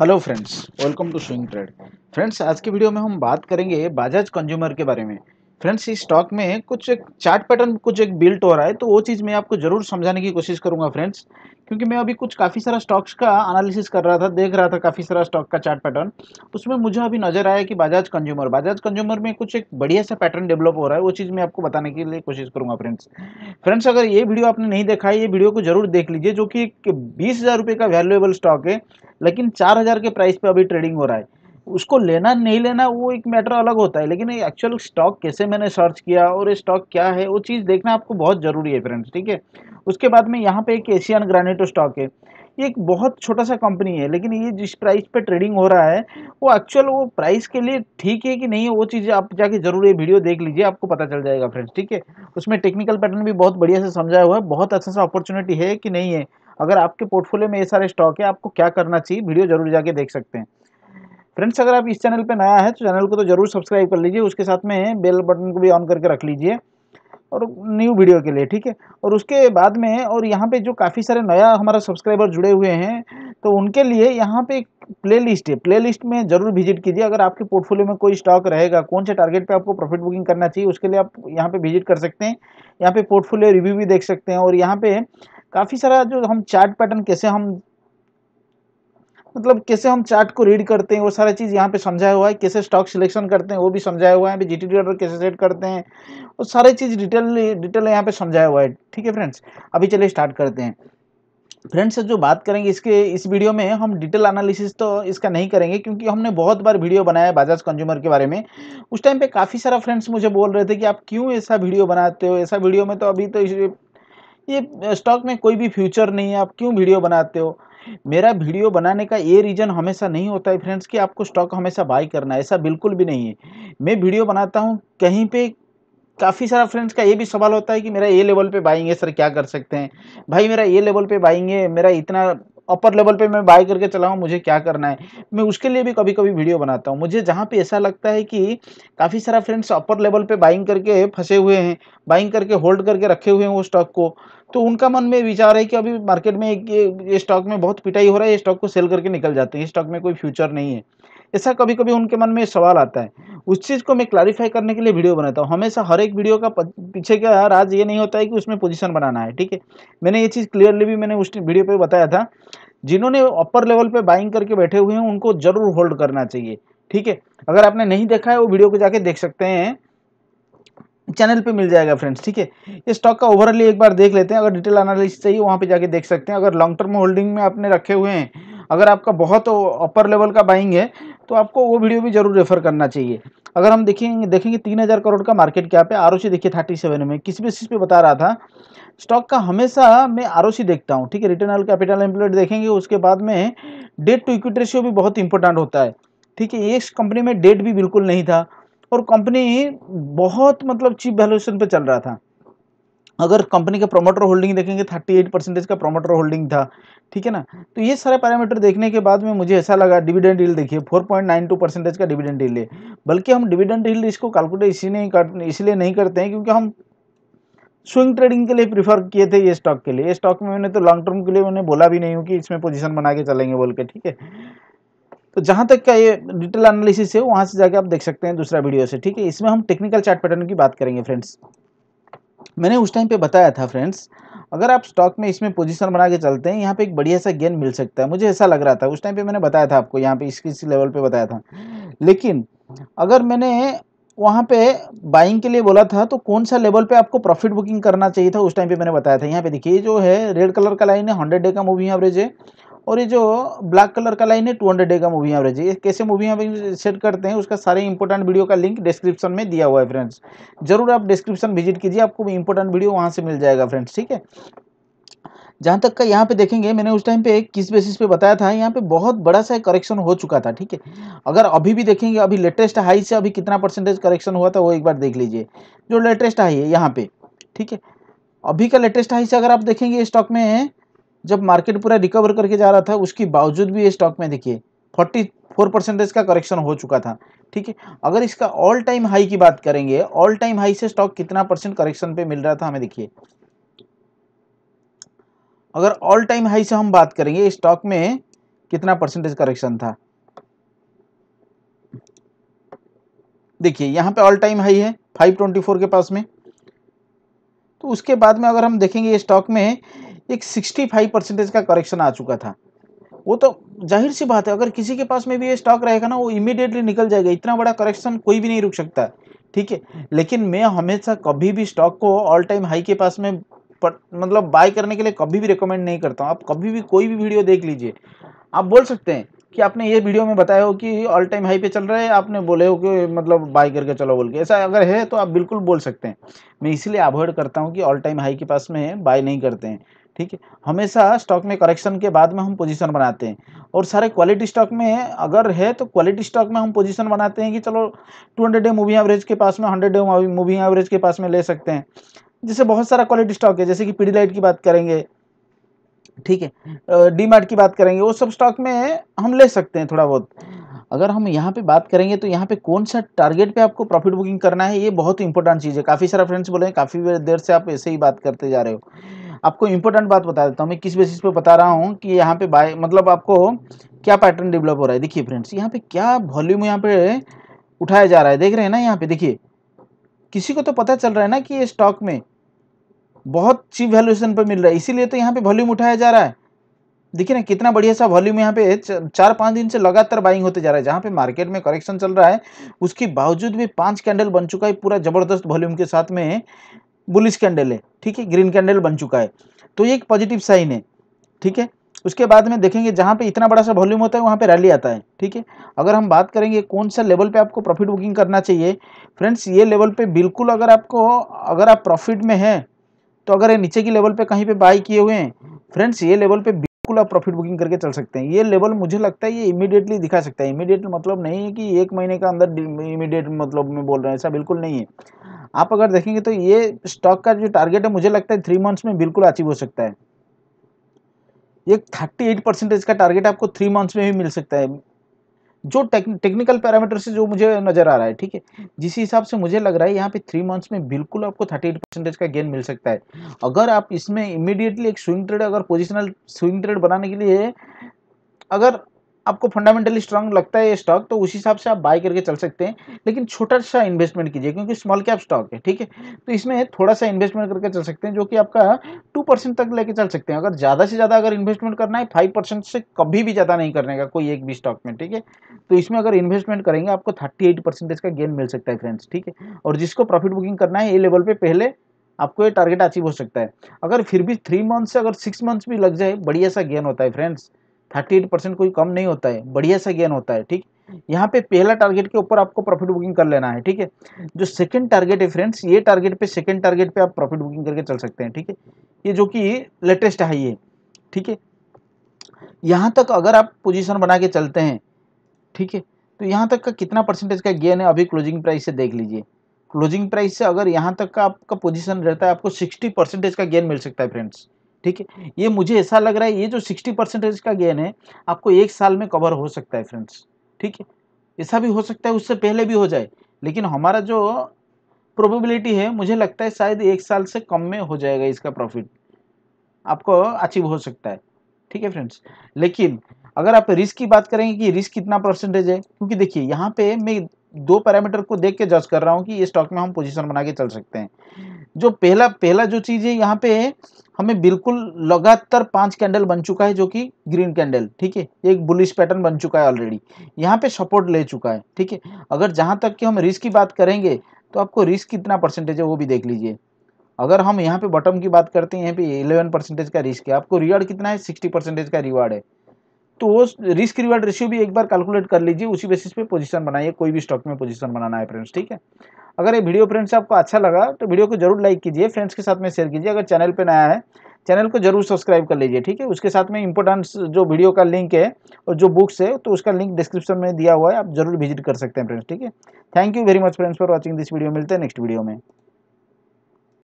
hello friends welcome to swing trade friends आज के video में हम बात करेंगे बजाज कंज्यूमर के बारे में फ्रेंड्स इस स्टॉक में कुछ एक चार्ट पैटर्न कुछ एक बिल्ट हो रहा है तो वो चीज़ मैं आपको जरूर समझाने की कोशिश करूंगा फ्रेंड्स क्योंकि मैं अभी कुछ काफ़ी सारा स्टॉक्स का एनालिसिस कर रहा था देख रहा था काफ़ी सारा स्टॉक का चार्ट पैटर्न उसमें मुझे अभी नज़र आया कि बजाज कंज्यूमर बजाज कंज्यूमर में कुछ एक बढ़िया सा पैटर्न डेवलप हो रहा है वो चीज़ मैं आपको बताने के लिए कोशिश करूँगा फ्रेंड्स फ्रेंड्स अगर ये वीडियो आपने नहीं देखा है ये वीडियो को जरूर देख लीजिए जो कि बीस हज़ार रुपये का वैल्यूएबल स्टॉक है लेकिन चार हज़ार के प्राइस पर अभी ट्रेडिंग हो रहा है उसको लेना नहीं लेना वो एक मैटर अलग होता है लेकिन एक्चुअल स्टॉक कैसे मैंने सर्च किया और ये स्टॉक क्या है वो चीज़ देखना आपको बहुत ज़रूरी है फ्रेंड्स ठीक है उसके बाद में यहाँ पे एक एशियन ग्रानेटो स्टॉक है ये एक बहुत छोटा सा कंपनी है लेकिन ये जिस प्राइस पे ट्रेडिंग हो रहा है वो एक्चुअल वो प्राइस के लिए ठीक है कि नहीं है वो चीज़ आप जाके जरूर ये वीडियो देख लीजिए आपको पता चल जाएगा फ्रेंड्स ठीक है उसमें टेक्निकल पैटर्न भी बहुत बढ़िया से समझाया हुआ है बहुत अच्छा सा अपॉर्चुनिटी है कि नहीं है अगर आपके पोर्टफोलियो में ये सारे स्टॉक है आपको क्या करना चाहिए वीडियो जरूर जाके देख सकते हैं फ्रेंड्स अगर आप इस चैनल पर नया है तो चैनल को तो जरूर सब्सक्राइब कर लीजिए उसके साथ में बेल बटन को भी ऑन करके रख लीजिए और न्यू वीडियो के लिए ठीक है और उसके बाद में और यहाँ पे जो काफ़ी सारे नया हमारा सब्सक्राइबर जुड़े हुए हैं तो उनके लिए यहाँ पे एक प्लेलिस्ट है प्लेलिस्ट में ज़रूर विजिट कीजिए अगर आपके पोर्टफोलियो में कोई स्टॉक रहेगा कौन से टारगेट पे आपको प्रॉफिट बुकिंग करना चाहिए उसके लिए आप यहाँ पर विजिट कर सकते हैं यहाँ पर पोर्टफोलियो रिव्यू भी देख सकते हैं और यहाँ पर काफ़ी सारा जो हम चार्ट पैटर्न कैसे हम मतलब कैसे हम चार्ट को रीड करते हैं वो सारा चीज़ यहाँ पे समझाया हुआ है कैसे स्टॉक सिलेक्शन करते हैं वो भी समझाया हुआ है जी टी ऑर्डर कैसे सेट करते हैं और सारे चीज़ डिटेल डिटेल यहाँ पे समझाया हुआ है ठीक है फ्रेंड्स अभी चलिए स्टार्ट करते हैं फ्रेंड्स जो बात करेंगे इसके इस वीडियो में हम डिटेल एनालिसिस तो इसका नहीं करेंगे क्योंकि हमने बहुत बार वीडियो बनाया है बजाज कंज्यूमर के बारे में उस टाइम पे काफ़ी सारा फ्रेंड्स मुझे बोल रहे थे कि आप क्यों ऐसा वीडियो बनाते हो ऐसा वीडियो में तो अभी तो ये स्टॉक में कोई भी फ्यूचर नहीं है आप क्यों वीडियो बनाते हो मेरा वीडियो बनाने का ये रीज़न हमेशा नहीं होता है फ्रेंड्स कि आपको स्टॉक हमेशा बाई करना है ऐसा बिल्कुल भी नहीं है मैं वीडियो बनाता हूँ कहीं पे काफ़ी सारा फ्रेंड्स का ये भी सवाल होता है कि मेरा ये लेवल पे बाइंग है सर क्या कर सकते हैं भाई मेरा ये लेवल पे बाइंग है मेरा इतना अपर लेवल पे मैं बाय करके चलाऊँ मुझे क्या करना है मैं उसके लिए भी कभी कभी वीडियो बनाता हूँ मुझे जहाँ पे ऐसा लगता है कि काफ़ी सारा फ्रेंड्स अपर लेवल पे बाइंग करके फंसे हुए हैं बाइंग करके होल्ड करके रखे हुए हैं वो स्टॉक को तो उनका मन में विचार है कि अभी मार्केट में ये स्टॉक में बहुत पिटाई हो रहा है ये स्टॉक को सेल करके निकल जाते हैं स्टॉक में कोई फ्यूचर नहीं है ऐसा कभी कभी उनके मन में सवाल आता है उस चीज़ को मैं क्लैरिफाई करने के लिए वीडियो बनाता हूँ हमेशा हर एक वीडियो का पीछे का राज ये नहीं होता है कि उसमें पोजीशन बनाना है ठीक है मैंने ये चीज़ क्लियरली भी मैंने उस वीडियो पे बताया था जिन्होंने अपर लेवल पे बाइंग करके बैठे हुए हैं उनको जरूर होल्ड करना चाहिए ठीक है अगर आपने नहीं देखा है वो वीडियो को जाके देख सकते हैं चैनल पे मिल जाएगा फ्रेंड्स ठीक है ये स्टॉक का ओवरऑल एक बार देख लेते हैं अगर डिटेल एनालिसिस चाहिए वहाँ पे जाके देख सकते हैं अगर लॉन्ग टर्म होल्डिंग में आपने रखे हुए हैं अगर आपका बहुत अपर लेवल का बाइंग है तो आपको वो वीडियो भी जरूर रेफर करना चाहिए अगर हम देखेंगे देखेंगे तीन हज़ार करोड़ का मार्केट क्या पे आर देखिए थर्टी सेवन में किस बेसिस पे बता रहा था स्टॉक का हमेशा मैं आर देखता हूँ ठीक है रिटर्न ऑन कैपिटल एम्प्लॉयड देखेंगे उसके बाद में डेट टू इक्विटी रेशियो भी बहुत इंपॉर्टेंट होता है ठीक है ये कंपनी में डेट भी बिल्कुल नहीं था और कंपनी बहुत मतलब चीप वैल्यूएशन पे चल रहा था अगर कंपनी का प्रमोटर होल्डिंग देखेंगे थर्टी एट परसेंटेज का प्रमोटर होल्डिंग था ठीक है ना तो ये सारे पैरामीटर देखने के बाद में मुझे ऐसा लगा डिविडेंड डील देखिए four point nine two percentage का डिविडेंड डील है बल्कि हम डिविडेंड डील इसको कैलकुलेट इसी नहीं कर इसलिए नहीं करते हैं क्योंकि हम स्विंग ट्रेडिंग के लिए प्रीफर किए थे ये स्टॉक के लिए स्टॉक में मैंने तो लॉन्ग टर्म के लिए मैंने बोला भी नहीं हूँ कि इसमें पोजिशन बना के चलेंगे बोल के ठीक है तो जहां तक का ये डिटेल एनालिसिस है वहां से जाके आप देख सकते हैं दूसरा वीडियो से ठीक है इसमें हम टेक्निकल चार्ट पैटर्न की बात करेंगे फ्रेंड्स मैंने उस टाइम पे बताया था फ्रेंड्स अगर आप स्टॉक में इसमें पोजीशन बना के चलते हैं यहाँ पे एक बढ़िया सा गेन मिल सकता है मुझे ऐसा लग रहा था उस टाइम पे मैंने बताया था आपको यहाँ पे इस किसी लेवल पे बताया था लेकिन अगर मैंने वहाँ पे बाइंग के लिए बोला था तो कौन सा लेवल पे आपको प्रॉफिट बुकिंग करना चाहिए था उस टाइम पे मैंने बताया था यहाँ पे देखिए जो है रेड कलर का लाइन है हंड्रेड डे का मूविंग एवरेज है और ये जो ब्लैक कलर का लाइन है टू हंड्रेड डे का मूवी एवरेज ये कैसे मूवी एवरेज सेट करते हैं उसका सारे इंपॉर्टेंट वीडियो का लिंक डिस्क्रिप्शन में दिया हुआ है फ्रेंड्स जरूर आप डिस्क्रिप्शन विजिट कीजिए आपको इंपॉर्टेंट वीडियो वहाँ से मिल जाएगा फ्रेंड्स ठीक है जहाँ तक का यहाँ पे देखेंगे मैंने उस टाइम पे किस बेसिस पे बताया था यहाँ पे बहुत बड़ा सा करेक्शन हो चुका था ठीक है अगर अभी भी देखेंगे अभी लेटेस्ट हाई से अभी कितना परसेंटेज करेक्शन हुआ था वो एक बार देख लीजिए जो लेटेस्ट हाई है यहाँ पे ठीक है अभी का लेटेस्ट हाई से अगर आप देखेंगे स्टॉक में जब मार्केट पूरा रिकवर करके जा रहा था उसके बावजूद भी ये स्टॉक में देखिए फोर्टी फोर परसेंटेज का करेक्शन हो चुका था ठीक है अगर इसका ऑल टाइम हाई की बात करेंगे ऑल टाइम हाई से स्टॉक कितना परसेंट करेक्शन पे मिल रहा था हमें देखिए अगर ऑल टाइम हाई से हम बात करेंगे स्टॉक में कितना परसेंटेज करेक्शन था देखिए यहाँ पे ऑल टाइम हाई है 524 के पास में तो उसके बाद में अगर हम देखेंगे स्टॉक में एक 65 परसेंटेज का करेक्शन आ चुका था वो तो जाहिर सी बात है अगर किसी के पास में भी ये स्टॉक रहेगा ना वो इमिडिएटली निकल जाएगा इतना बड़ा करेक्शन कोई भी नहीं रुक सकता ठीक है लेकिन मैं हमेशा कभी भी स्टॉक को ऑल टाइम हाई के पास में पर, मतलब बाय करने के लिए कभी भी रिकमेंड नहीं करता हूँ आप कभी भी कोई भी वीडियो देख लीजिए आप बोल सकते हैं कि आपने ये वीडियो में बताया हो कि ऑल टाइम हाई पे चल रहा है आपने बोले हो कि मतलब बाय करके चलो बोल के ऐसा अगर है तो आप बिल्कुल बोल सकते हैं मैं इसलिए अवॉइड करता हूँ कि ऑल टाइम हाई के पास में बाय नहीं करते हैं ठीक है हमेशा स्टॉक में करेक्शन के बाद में हम पोजीशन बनाते हैं और सारे क्वालिटी स्टॉक में अगर है तो क्वालिटी स्टॉक में हम पोजीशन बनाते हैं कि चलो 200 डे मूविंग एवरेज के पास में 100 डे मूविंग एवरेज के पास में ले सकते हैं जैसे बहुत सारा क्वालिटी स्टॉक है जैसे कि पीडी लाइट की बात करेंगे ठीक है डी मार्ट की बात करेंगे वो सब स्टॉक में हम ले सकते हैं थोड़ा बहुत अगर हम यहाँ पे बात करेंगे तो यहाँ पे कौन सा टारगेट पे आपको प्रॉफिट बुकिंग करना है ये बहुत इंपॉर्टेंट चीज़ है काफ़ी सारा फ्रेंड्स बोले काफ़ी देर से आप ऐसे ही बात करते जा रहे हो आपको इंपॉर्टेंट बात बता देता हूँ मैं किस बेसिस पे बता रहा हूँ कि यहाँ पे बाय मतलब आपको क्या पैटर्न डेवलप हो रहा है देखिए फ्रेंड्स यहाँ पे क्या वॉल्यूम यहाँ पे उठाया जा रहा है देख रहे हैं ना यहाँ पे देखिए किसी को तो पता चल रहा है ना कि ये स्टॉक में बहुत चीप वैल्यूएशन पर मिल रहा है इसीलिए तो यहाँ पे वॉल्यूम उठाया जा रहा है देखिए ना कितना बढ़िया सा वॉल्यूम यहाँ पे चार पाँच दिन से लगातार बाइंग होते जा रहा है जहाँ पे मार्केट में करेक्शन चल रहा है उसके बावजूद भी पांच कैंडल बन चुका है पूरा जबरदस्त वॉल्यूम के साथ में बुलिश कैंडल है ठीक है ग्रीन कैंडल बन चुका है तो ये एक पॉजिटिव साइन है ठीक है उसके बाद में देखेंगे जहाँ पे इतना बड़ा सा वॉल्यूम होता है वहाँ पे रैली आता है ठीक है अगर हम बात करेंगे कौन सा लेवल पे आपको प्रॉफिट बुकिंग करना चाहिए फ्रेंड्स ये लेवल पे बिल्कुल अगर आपको अगर आप प्रॉफिट में हैं तो अगर ये नीचे की लेवल पे कहीं पे बाई किए हुए हैं फ्रेंड्स ये लेवल पे बिल्कुल आप प्रॉफिट बुकिंग करके चल सकते हैं ये लेवल मुझे लगता है ये इमीडिएटली दिखा सकता है इमीडिएट मतलब नहीं है कि एक महीने का अंदर इमीडिएट मतलब मैं बोल रहा हूँ ऐसा बिल्कुल नहीं है आप अगर देखेंगे तो ये स्टॉक का जो टारगेट है मुझे लगता है थ्री मंथ्स में बिल्कुल अचीव हो सकता है ये थर्टी एट परसेंटेज का टारगेट आपको थ्री मंथ्स में भी मिल सकता है जो टेक, टेक्निकल पैरामीटर से जो मुझे नज़र आ रहा है ठीक है जिस हिसाब से मुझे लग रहा है यहाँ पे थ्री मंथ्स में बिल्कुल आपको थर्टी एट परसेंटेज का गेन मिल सकता है अगर आप इसमें इमिडिएटली एक स्विंग ट्रेड अगर पोजिशनल स्विंग ट्रेड बनाने के लिए अगर आपको फंडामेंटली स्ट्रांग लगता है ये स्टॉक तो उस हिसाब से आप बाय करके चल सकते हैं लेकिन छोटा सा इन्वेस्टमेंट कीजिए क्योंकि स्मॉल कैप स्टॉक है ठीक है तो इसमें थोड़ा सा इन्वेस्टमेंट करके चल सकते हैं जो कि आपका टू परसेंट तक लेके चल सकते हैं अगर ज़्यादा से ज़्यादा अगर इन्वेस्टमेंट करना है फाइव परसेंट से कभी भी ज़्यादा नहीं करने का कोई एक भी स्टॉक में ठीक है तो इसमें अगर इन्वेस्टमेंट करेंगे आपको थर्टी एट परसेंटेज का गेन मिल सकता है फ्रेंड्स ठीक है और जिसको प्रॉफिट बुकिंग करना है ये लेवल पर पहले आपको ये टारगेट अचीव हो सकता है अगर फिर भी थ्री मंथ्स से अगर सिक्स मंथ्स भी लग जाए बढ़िया सा गेन होता है फ्रेंड्स थर्टी एट परसेंट कोई कम नहीं होता है बढ़िया सा गेन होता है ठीक यहाँ पे पहला टारगेट के ऊपर आपको प्रॉफिट बुकिंग कर लेना है ठीक है जो सेकंड टारगेट है फ्रेंड्स ये टारगेट पे सेकंड टारगेट पे आप प्रॉफिट बुकिंग करके चल सकते हैं ठीक है ये जो कि लेटेस्ट हाई है ठीक है यहाँ तक अगर आप पोजिशन बना के चलते हैं ठीक है तो यहाँ तक का कितना परसेंटेज का गेन है अभी क्लोजिंग प्राइस से देख लीजिए क्लोजिंग प्राइस से अगर यहाँ तक का आपका पोजिशन रहता है आपको सिक्सटी परसेंटेज का गेन मिल सकता है फ्रेंड्स ठीक है ये मुझे ऐसा लग रहा है ये जो सिक्सटी परसेंटेज का गेन है आपको एक साल में कवर हो सकता है फ्रेंड्स ठीक है ऐसा भी हो सकता है उससे पहले भी हो जाए लेकिन हमारा जो प्रोबेबिलिटी है मुझे लगता है शायद एक साल से कम में हो जाएगा इसका प्रॉफिट आपको अचीव हो सकता है ठीक है फ्रेंड्स लेकिन अगर आप रिस्क की बात करेंगे कि रिस्क कितना परसेंटेज है क्योंकि देखिए यहाँ पे मैं दो पैरामीटर को देख के जज कर रहा हूँ कि ये स्टॉक में हम पोजीशन बना के चल सकते हैं जो पहला पहला जो चीज़ है यहाँ पे हमें बिल्कुल लगातार पांच कैंडल बन चुका है जो कि ग्रीन कैंडल ठीक है एक बुलिश पैटर्न बन चुका है ऑलरेडी यहाँ पे सपोर्ट ले चुका है ठीक है अगर जहां तक कि हम रिस्क की बात करेंगे तो आपको रिस्क कितना परसेंटेज है वो भी देख लीजिए अगर हम यहाँ पे बॉटम की बात करते हैं यहाँ पे इलेवन परसेंटेज का रिस्क है आपको रिवार्ड कितना है सिक्सटी परसेंटेज का रिवार्ड है तो वो रिस्क रिवार्ड रेशियो भी एक बार कैलकुलेट कर लीजिए उसी बेसिस पे पोजीशन बनाइए कोई भी स्टॉक में पोजीशन बनाना है फ्रेंड्स ठीक है अगर ये वीडियो फ्रेंड्स आपको अच्छा लगा तो वीडियो को जरूर लाइक कीजिए फ्रेंड्स के साथ में शेयर कीजिए अगर चैनल पर नया है चैनल को जरूर सब्सक्राइब कर लीजिए ठीक है उसके साथ में इंपॉर्टेंट जो वीडियो का लिंक है और जो बुक्स है तो उसका लिंक डिस्क्रिप्शन में दिया हुआ है आप जरूर विजिट कर सकते हैं फ्रेंड्स ठीक है thank you very much friends for watching this video मिलते हैं नेक्स्ट वीडियो में